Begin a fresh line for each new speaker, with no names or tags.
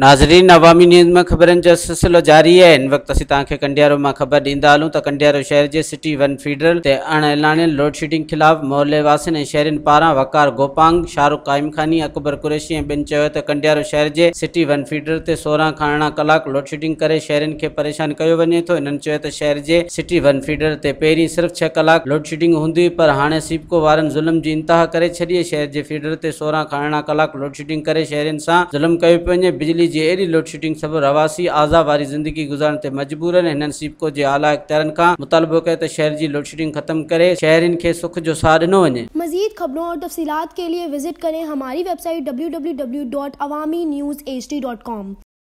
नाज़रीन अवामी न्यूज़ में ख़बरनि का सिलसिलो जारी आहे इन वक्त असीं तव्हांखे कंडियारो ख़बर ॾींदा हलूं त कंडियारो शहर के सिटी वन फीडर ते अणएलाणियल लोड शेडिंग ख़िलाफ़ु मोहले वासियुनि पारा वकार गोपांग शाहरुख काइम ख़ानी अकबर कुरैशी ऐं तो चयो कंडियारो शहर के सिटी वन फीडर से सोरह खां अरिड़हं कलाक लोडशेडिंग कर करे के परेशान किया वे तो इन चयो शहर के सिटी वन फीडर से पहिरीं सिर्फ़ु छह कलाक लोडशेडिंग होंगी पर हाँ सीपको वारनि ज़ुल्म जी इंतिहा करे छॾी शहर के फीडर से सोरह खां अरिड़हं कलाक लोडशेडिंग शेडिंग करे शहरनि सां ज़ुल्म कयो पियो वञे बिजली की अड़ी लोडशेडिंग सब रवासी आज़ा वारी ज़िंदगी गुज़ारण से मजबूर आहिनि सीपको के आला इख़्तियारनि का मुतालबो कर शहर की लोडशेडिंग ख़त्म कर शहर के सुख जो सा दिनों वे
मज़ीद ख़बरों और तफ़सीलात के लिए विज़िट करें हमारी website W W W dot Awami News H D dot com